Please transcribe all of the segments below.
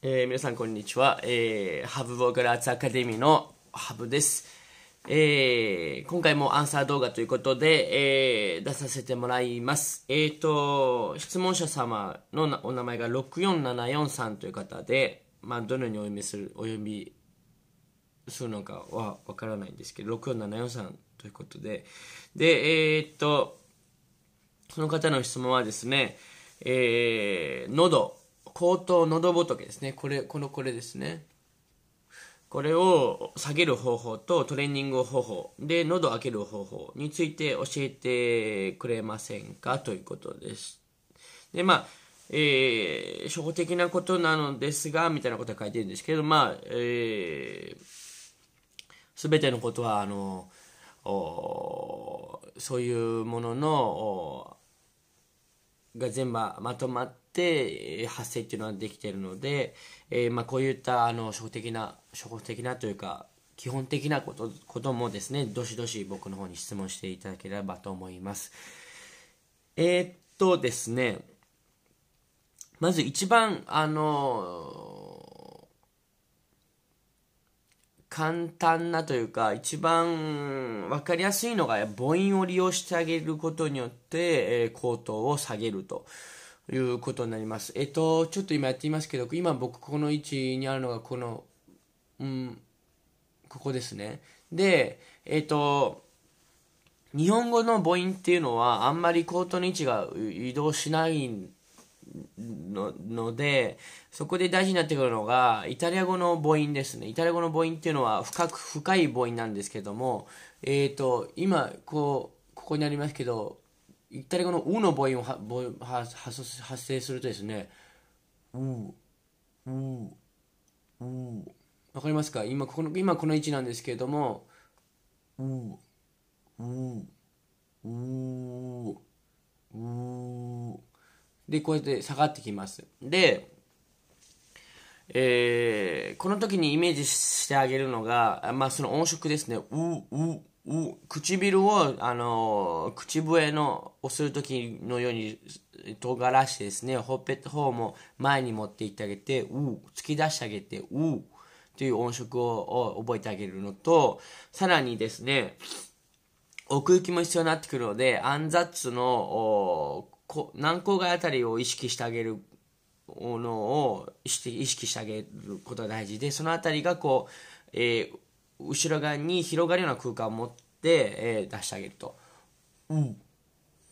えー、皆さんこんにちは、えー、ハブボーカルアーツアカデミーのハブです、えー、今回もアンサー動画ということで、えー、出させてもらいますえっ、ー、と質問者様のお名前が6474さんという方で、まあ、どのようにお読みするお読みするのかはわからないんですけど6474さんということででえー、とその方の質問はですねえー、喉口頭喉仏ですね。これ、このこれですね。これを下げる方法とトレーニング方法で喉を開ける方法について教えてくれませんかということです。で、まあ、えー、初歩的なことなのですが、みたいなことは書いてるんですけど、まあ、えす、べてのことは、あの、そういうものの、が全部まとまっって発生っていうのはできてるので、えー、まあ、こういったあの初歩的な初歩的なというか基本的なことこともですねどしどし僕の方に質問していただければと思いますえー、っとですねまず一番あの簡単なというか一番分かりやすいのが母音を利用してあげることによって、えー、口頭を下げると。いうことになります。えっと、ちょっと今やっていますけど、今僕この位置にあるのがこの、うん、ここですね。で、えっと、日本語の母音っていうのはあんまりコートの位置が移動しないのので、そこで大事になってくるのが、イタリア語の母音ですね。イタリア語の母音っていうのは深く、深い母音なんですけども、えっ、ー、と、今、こう、ここにありますけど、イタリア語の「う」の母音を発生するとですね「う」「ウう」わかりますか今この今この位置なんですけれども「ウう」「ウう」でこうやって下がってきますでえー、この時にイメージしてあげるのが、まあ、その音色ですね「ウう」唇を、あの、口笛の、をするときのように、尖らしてですね、ほっぺた方も前に持っていってあげて、う突き出してあげて、うという音色を覚えてあげるのと、さらにですね、奥行きも必要になってくるので、アンザッツの、軟口外あたりを意識してあげるものを意識してあげることが大事で、そのあたりがこう、えー、後ろ側に広がるような空間を持って、えー、出してあげると。うん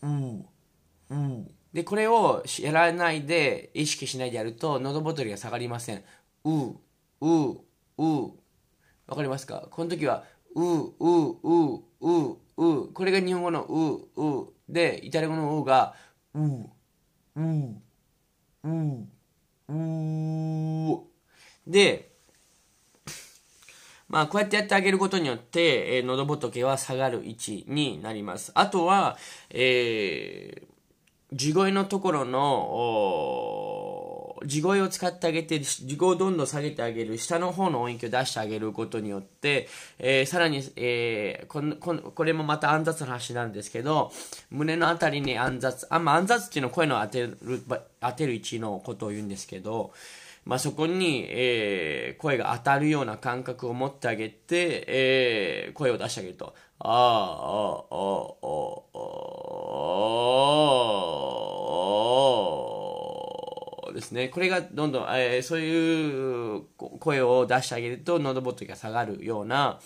うんうんでこれをやらないで意識しないでやると喉ボトルが下がりません。ううううわかりますかこの時はうううううこれが日本語のううでイタリア語のうがうううううでまあ、こうやってやってあげることによって、えー、喉仏は下がる位置になります。あとは、えー、地声のところの、地声を使ってあげて、地声をどんどん下げてあげる、下の方の音域を出してあげることによって、えー、さらに、えーこんこん、これもまた暗殺の話なんですけど、胸のあたりに暗殺、あんま暗殺っていうのは声の当てる、当てる位置のことを言うんですけど、まあ、そこに、えー、声が当たるような感覚を持ってあげて、えー、声を出してあげると。ああ、ああ、ああ、ああ、ですね。これがどんどん、えー、そういう声を出してあげると、喉仏が下がるような、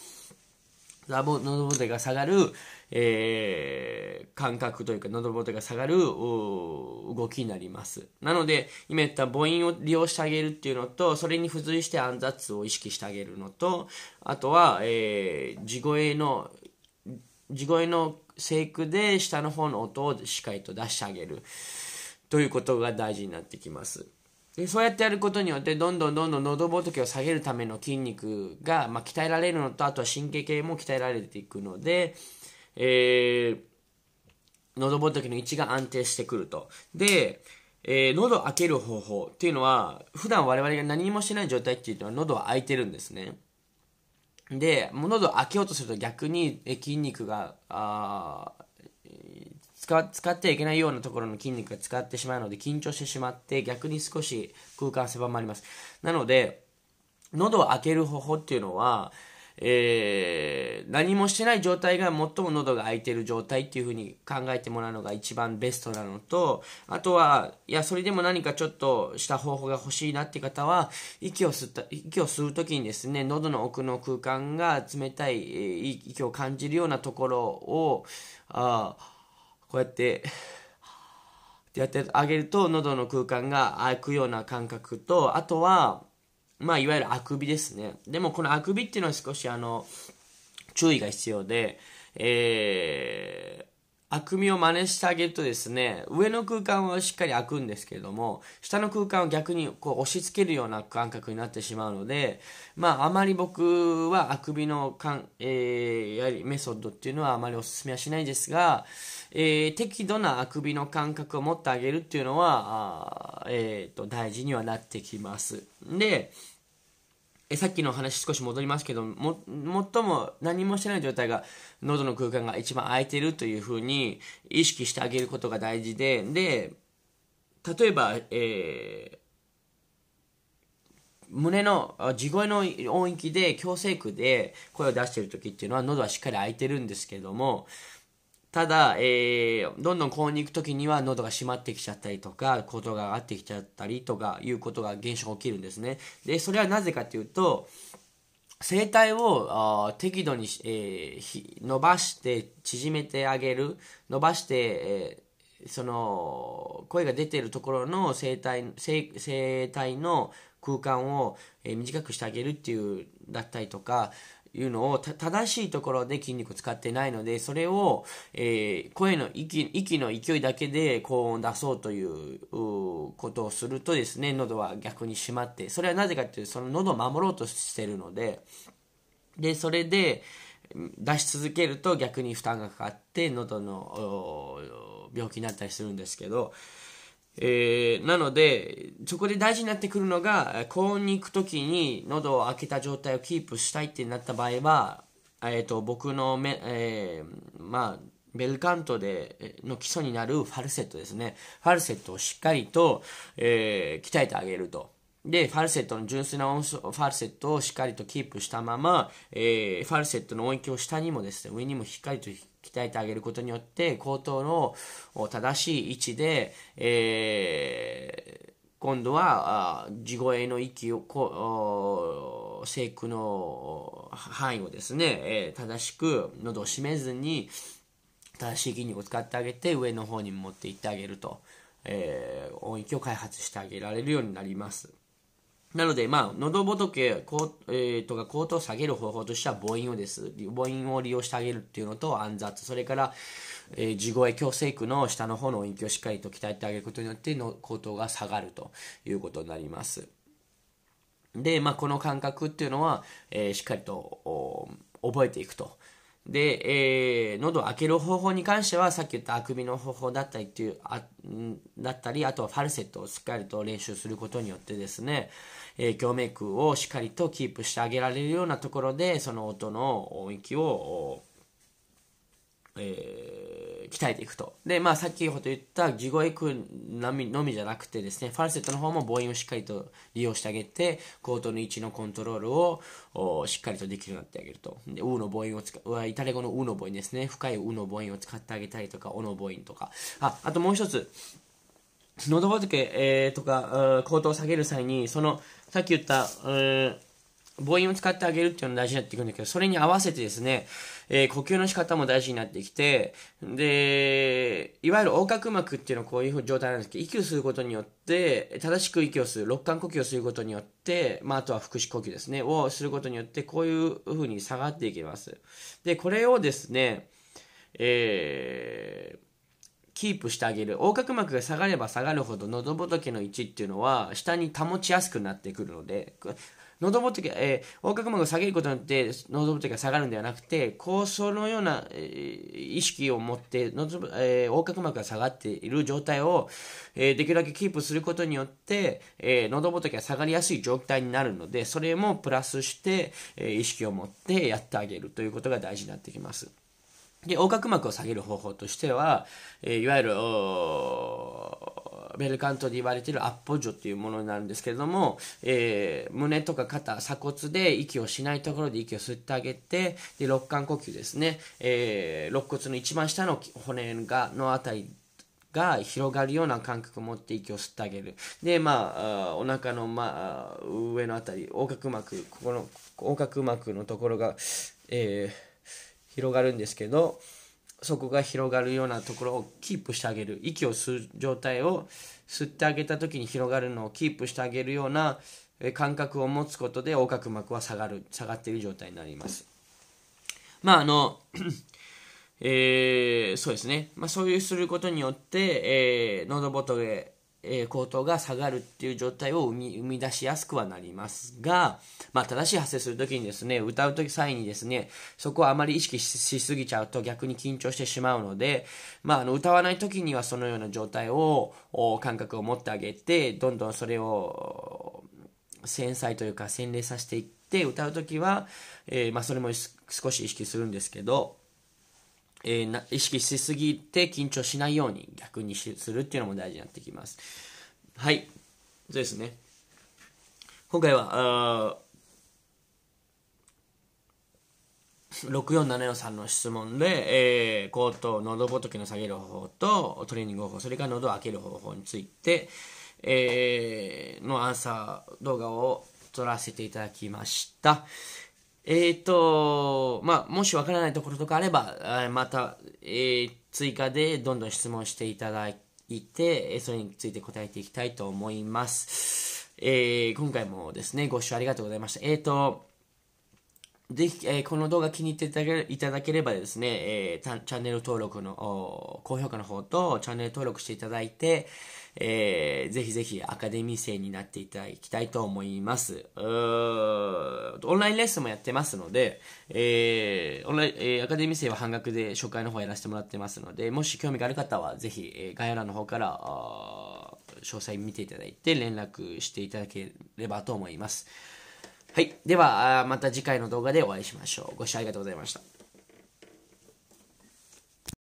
喉元が下がる、えー、感覚というか喉元が下がる動きになります。なので、今言った母音を利用してあげるっていうのと、それに付随して暗雑を意識してあげるのと、あとは、えー、地声の、地声の生句で下の方の音をしっかりと出してあげるということが大事になってきます。でそうやってやることによってどんどんどんどん喉仏を下げるための筋肉が、まあ、鍛えられるのとあとは神経系も鍛えられていくので、えー、喉仏の位置が安定してくると。で、えー、喉を開ける方法っていうのは普段我々が何もしてない状態っていうのは喉は開いてるんですね。で、喉を開けようとすると逆に筋肉が、あ使ってはいけないようなところの筋肉が使ってしまうので緊張してしまって逆に少し空間狭まりますなので喉を開ける方法っていうのはえー、何もしてない状態が最も喉が開いてる状態っていうふうに考えてもらうのが一番ベストなのと、あとは、いや、それでも何かちょっとした方法が欲しいなって方は、息を吸った、息を吸う時にですね、喉の奥の空間が冷たい、息を感じるようなところを、あこうやってってやってあげると喉の空間が開くような感覚とあとはまあいわゆるあくびですねでもこのあくびっていうのは少しあの注意が必要でえーあくみを真似してあげるとですね、上の空間はしっかり開くんですけれども、下の空間を逆にこう押し付けるような感覚になってしまうので、まあ、あまり僕はあくびのかん、えー、やりメソッドっていうのはあまりお勧めはしないですが、えー、適度なあくびの感覚を持ってあげるっていうのは、あえっ、ー、と、大事にはなってきます。で、えさっきの話少し戻りますけども最も何もしてない状態が喉の空間が一番空いてるというふうに意識してあげることが大事でで例えば、えー、胸の地声の音域で強制区で声を出してる時っていうのは喉はしっかり開いてるんですけどもただ、えー、どんどん高に行く時には喉が閉まってきちゃったりとか、喉が上がってきちゃったりとかいうことが、現象が起きるんですね。で、それはなぜかというと、声帯を適度に、えー、伸ばして縮めてあげる、伸ばして、えー、その、声が出ているところの声帯、声声帯の空間を、え短くしてあげるっていう、だったりとか、いうのを正しいところで筋肉使ってないので、それを、えー、声の息、息の勢いだけで高音を出そうということをするとですね、喉は逆に閉まって、それはなぜかというと、その喉を守ろうとしてるので、で、それで出し続けると逆に負担がかかって、喉の病気になったりするんですけど、えー、なので、そこで大事になってくるのが、高温に行くときに喉を開けた状態をキープしたいってなった場合は、えっ、ー、と、僕のめ、えー、まあ、ベルカントでの基礎になるファルセットですね。ファルセットをしっかりと、えー、鍛えてあげると。で、ファルセットの純粋な音ファルセットをしっかりとキープしたまま、えー、ファルセットの音域を下にもですね、上にもしっかりと鍛えてあげることによって、口頭の正しい位置で、えー、今度は、地声の息を、こう、声区の範囲をですね、えー、正しく喉を締めずに、正しい筋肉を使ってあげて、上の方に持っていってあげると、えー、音域を開発してあげられるようになります。なので、まあ、喉仏こう、えー、とか口頭を下げる方法としては母音をです。母音を利用してあげるっていうのと暗雑。それから、えー、地声矯正区の下の方の音域をしっかりと鍛えてあげることによっての口頭が下がるということになります。で、まあ、この感覚っていうのは、えー、しっかりと覚えていくと。で、えー、喉を開ける方法に関しては、さっき言ったあくびの方法だったりっていう、あだったり、あとはファルセットをしっかりと練習することによってですね、えー、共鳴腔をしっかりとキープしてあげられるようなところで、その音の音域をえー、鍛えていくと。で、まあ、きほど言った地声区のみのみじゃなくてですね、ファルセットの方も母音をしっかりと利用してあげて、コートの位置のコントロールをしっかりとできるようになってあげると。で、うの母音を使う、イタリア語のうの母音ですね、深いうの母音を使ってあげたりとか、おの母音とか。あ、あともう一つ、喉仏、えー、とか、口頭を下げる際に、その、さっき言った、えー母音を使ってあげるっていうのが大事になってくるんだけど、それに合わせてですね、えー、呼吸の仕方も大事になってきて、で、いわゆる横隔膜っていうのはこういう状態なんですけど、息をすることによって、正しく息をする、肋間呼吸をすることによって、まあ、あとは腹式呼吸ですね、をすることによって、こういう風に下がっていきます。で、これをですね、えー、キープしてあげる。横隔膜が下がれば下がるほど、喉仏の位置っていうのは、下に保ちやすくなってくるので、喉仏が、えー、横隔膜を下げることによって喉仏が下がるんではなくて、高層のような、えー、意識を持って喉、えー、横隔膜が下がっている状態を、えー、できるだけキープすることによって、えー、喉仏が下がりやすい状態になるので、それもプラスして、えー、意識を持ってやってあげるということが大事になってきます。で、横隔膜を下げる方法としては、えー、いわゆる、ベルカントで言われているアッポジョっていうものになるんですけれども、えー、胸とか肩鎖骨で息をしないところで息を吸ってあげてで肋間呼吸ですね、えー、肋骨の一番下の骨がのあたりが広がるような感覚を持って息を吸ってあげる。で、まあ、お腹の、まあ、上のあたり、横隔膜、ここの横隔膜のところが、えー、広がるんですけど、そこが広がるようなところをキープしてあげる息を吸う状態を吸ってあげた時に広がるのをキープしてあげるような感覚を持つことで横隔膜は下がる下がっている状態になりますまああのえー、そうですね、まあ、そういうすることによって、えー、喉仏えー、口頭が下がるっていう状態を生み生み出しやすくはなりますが、まあ、正しい発声するときにですね、歌うとき際にですね、そこはあまり意識しすぎちゃうと逆に緊張してしまうので、まあ、あの歌わないときにはそのような状態を、感覚を持ってあげて、どんどんそれを繊細というか洗礼させていって、歌うときは、えー、まあ、それも少し意識するんですけど、えー、意識しすぎて緊張しないように逆にするっていうのも大事になってきます。はい。そうですね。今回は、6474の質問で、えー、口頭、喉仏の下げる方法とトレーニング方法、それから喉を開ける方法について、えー、のアンサー動画を撮らせていただきました。えっ、ー、と、まあ、もしわからないところとかあれば、また、えー、追加でどんどん質問していただいて、それについて答えていきたいと思います。えー、今回もですね、ご視聴ありがとうございました。えっ、ー、と、ぜひ、えー、この動画気に入っていただければですね、えー、チャンネル登録の、高評価の方とチャンネル登録していただいて、えー、ぜひぜひアカデミー生になっていただきたいと思います。オンラインレッスンもやってますので、えー、オンライン、えー、アカデミー生は半額で紹介の方やらせてもらってますので、もし興味がある方はぜひ、えー、概要欄の方から、詳細見ていただいて連絡していただければと思います。はい。では、また次回の動画でお会いしましょう。ご視聴ありがとうございました。